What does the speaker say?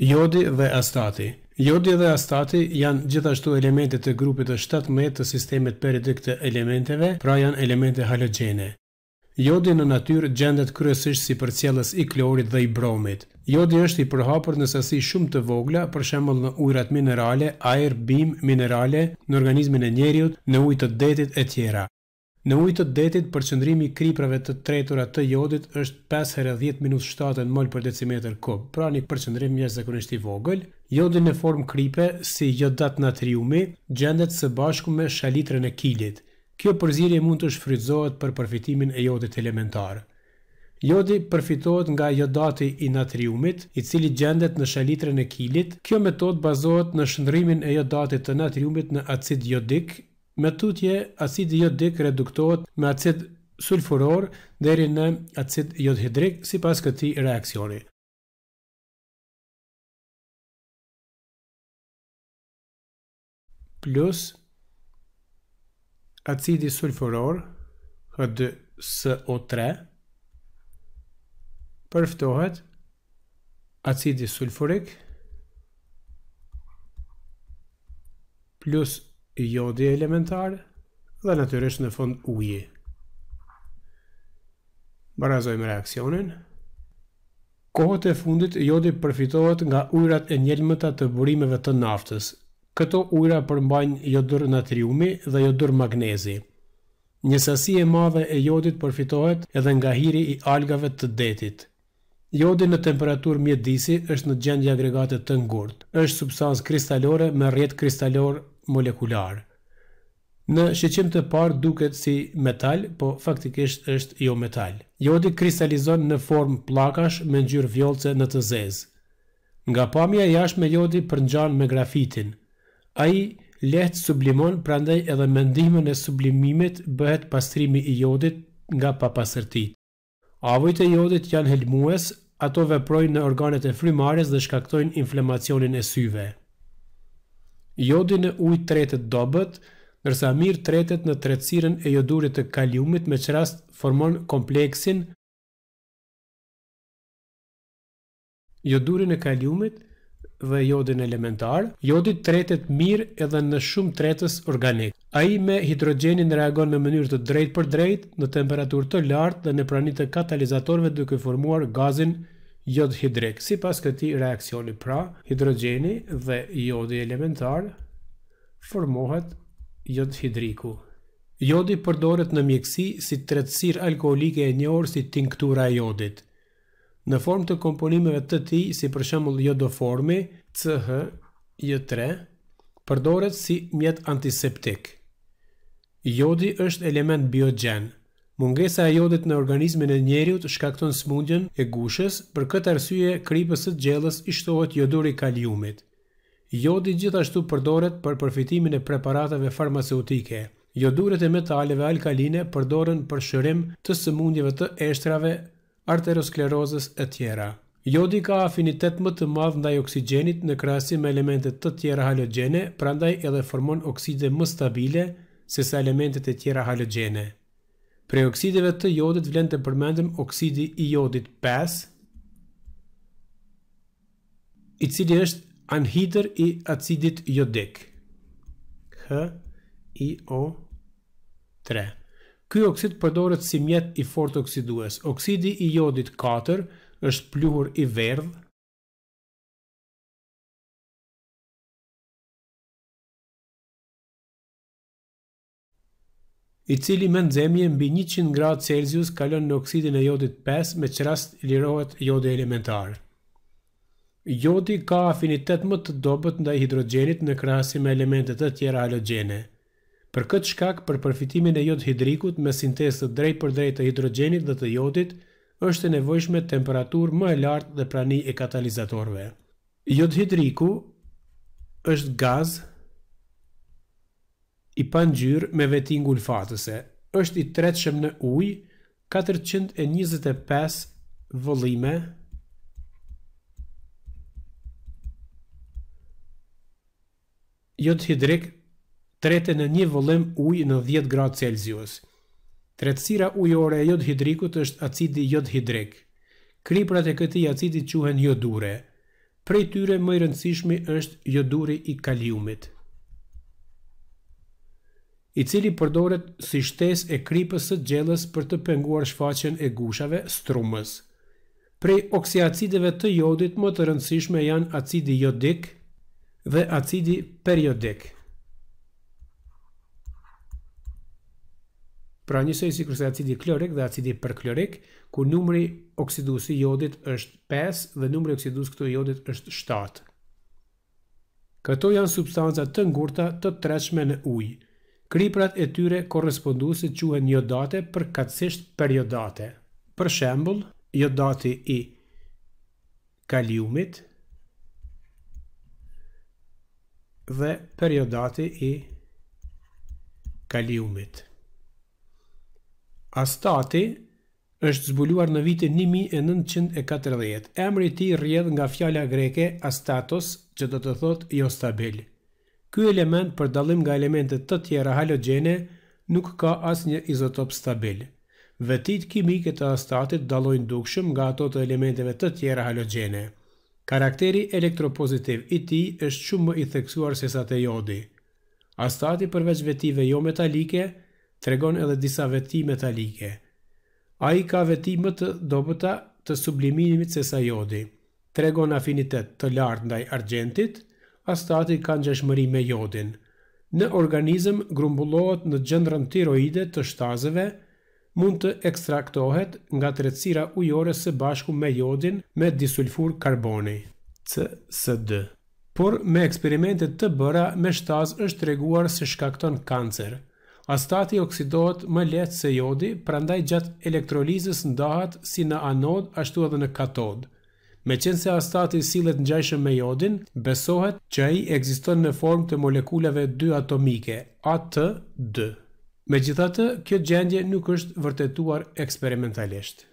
Jodi dhe astati Jodi dhe astati janë gjithashtu elementet të grupit të 17 të sistemit periodik të elementeve, pra janë elemente halogjene. Jodi në natyrë gjendet kryesisht si përcjellës i klorit dhe i bromit. Jodi është i përhapur në sasi shumë të vogla, për shembull në ujrat minerale, ajër, bim, minerale, në organizmin e njeriut, në ujë të detit e tjera. Në ujë të detit, përqendrimi i kriprave të tretura të jodit është 5 herë 10 minus 7 mol për decimetër kub, pra një përqendrim jashtëzakonisht i vogël. Jodi në formë kripe, si jodat natriumi, gjendet së bashku me shalitrën e kilit. Kjo përzirje mund të shfrytëzohet për përfitimin e jodit elementar. Jodi përfitohet nga jodati i natriumit, i cili gjendet në shalitrën e kilit. Kjo metod bazohet në shëndrimin e jodatit të natriumit në acid jodik, me tutje acidi jodik reduktohet me acid sulfuror deri në acid jodhidrik sipas këtij reaksioni. plus acidi sulfuror H2SO3 përftohet acidi sulfurik plus jodi elementar dhe natyrisht në fund uji. Barazojmë reakcionin. Kohët e fundit jodi përfitohet nga ujrat e njelmëta të burimeve të naftës. Këto ujra përmbajnë jodur natriumi dhe jodur magnezi. Një sasi e madhe e jodit përfitohet edhe nga hiri i algave të detit. Jodi në temperaturë mjedisi është në gjendje agregate të ngurtë. Është substancë kristalore me rrjet kristalor molekular. Në shqeqim të parë duket si metal, po faktikisht është jo metal. Jodi kristalizon në formë plakash me ngjyrë vjollce në të zezë. Nga pamja jashtë me jodi përngjan me grafitin. Ai lehtë sublimon, prandaj edhe mendimin e sublimimit bëhet pastrimi i jodit nga papastërtitë. Avujt e jodit janë helmues, ato veprojnë në organet e frymarrës dhe shkaktojnë inflamacionin e syve jodi në ujë tretet dobët, nërsa mirë tretet në tretësiren e jodurit të kaliumit me qërast formon kompleksin jodurin e kaliumit dhe jodin elementar, jodit tretet mirë edhe në shumë tretës organik. A i me hidrogenin reagon në mënyrë të drejt për drejt, në temperatur të lartë dhe në pranit të katalizatorve duke formuar gazin hidrogenin jod hidrik. Si pas këti reakcioni pra, hidrogeni dhe jodi elementar formohet jod hidriku. Jodi përdoret në mjekësi si tretësir alkoholike e njohër si tinktura jodit. Në form të komponimeve të ti, si për shemull jodoformi, CH, J3, përdoret si mjet antiseptik. Jodi është element biogenë. Mungesa e jodit në organizmin e njeriut shkakton smundjen e gushës, për këtë arsye kripës së gjellës i shtohet joduri kaliumit. Jodi gjithashtu përdoret për përfitimin e preparateve farmaceutike. Joduret e metaleve alkaline përdoren për shërim të sëmundjeve të eshtrave, arterosklerozës e tjera. Jodi ka afinitet më të madh ndaj oksigjenit në krahasim me elemente të tjera halogjene, prandaj edhe formon okside më stabile se sa elementet e tjera halogjene. Pre oksidive të jodit vlen të përmendim oksidi i jodit 5, i cili është anhiter i acidit jodik, KIO3. Kjo oksid përdoret si mjet i fort oksidues, oksidi i jodit 4 është pluhur i verdhë, i cili me nxemje mbi 100 gradë Celsius kalon në oksidin e jodit 5 me që rast lirohet jodi elementar. Jodi ka afinitet më të dobet nda hidrogenit në krasi me elementet të tjera halogene. Për këtë shkak, për përfitimin e jod hidrikut me sintesë të drejt për drejt të hidrogenit dhe të jodit, është e nevojshme temperatur më e lartë dhe prani e katalizatorve. Jod hidriku është gazë i pangjyrë me vetingull fatëse, është i tretëshëm në ujë, 425 vëllime, jodhidrik hidrik, në një vëllim ujë në 10 gradë Celsius. Tretësira ujore e jodhidrikut hidrikut është acidi jodhidrik. hidrik. Kriprat e këti acidi quhen jodure. Prej tyre më i rëndësishmi është joduri i kaliumit i cili përdoret si shtes e kripës së gjellës për të penguar shfaqen e gushave strumës. Prej oksiacideve të jodit më të rëndësishme janë acidi jodik dhe acidi periodik. Pra njësoj si kërse acidi klorik dhe acidi përklorik, ku numri oksidusi i jodit është 5 dhe numri oksidus këto jodit është 7. Këto janë substancat të ngurta të treqme në ujë, Kriprat e tyre korrespondusë quhen jodate për katsisht periodate. Për shembul, jodati i kaliumit dhe periodati i kaliumit. Astati është zbuluar në vitin 1940. Emri ti rjedh nga fjala greke astatos që do të thot jo stabil. Ky element për dallim nga elementet të tjera halogjene nuk ka as një izotop stabil. Vetit kimike të astatit dalojnë dukshëm nga ato të elementeve të tjera halogjene. Karakteri elektropozitiv i ti është shumë më i theksuar se sa të jodi. Astati përveç vetive jo metalike, tregon edhe disa veti metalike. A i ka veti më të dobëta të sublimimit se sa jodi. Tregon afinitet të lartë ndaj argentit, astati ka ngjashmëri me jodin. Në organizëm grumbullohet në gjendrën tiroide të shtazëve, mund të ekstraktohet nga tretësira ujore së bashku me jodin me disulfur karboni, CSD. Por me eksperimentet të bëra me shtaz është reguar se shkakton kancer. Astati oksidohet më letë se jodi, prandaj gjatë elektrolizës ndahat si në anod ashtu edhe në katodë. Me qenë se astati silet në gjajshëm me jodin, besohet që i egziston në form të molekulave dy atomike, AT-D. Me gjithatë, kjo gjendje nuk është vërtetuar eksperimentalisht.